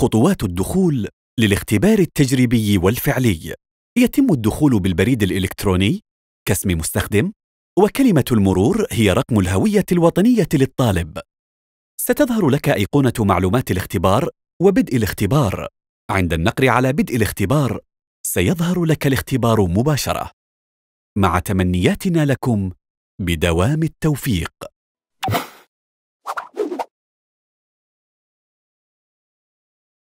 خطوات الدخول للاختبار التجريبي والفعلي يتم الدخول بالبريد الإلكتروني كاسم مستخدم وكلمة المرور هي رقم الهوية الوطنية للطالب ستظهر لك أيقونة معلومات الاختبار وبدء الاختبار عند النقر على بدء الاختبار سيظهر لك الاختبار مباشرة مع تمنياتنا لكم بدوام التوفيق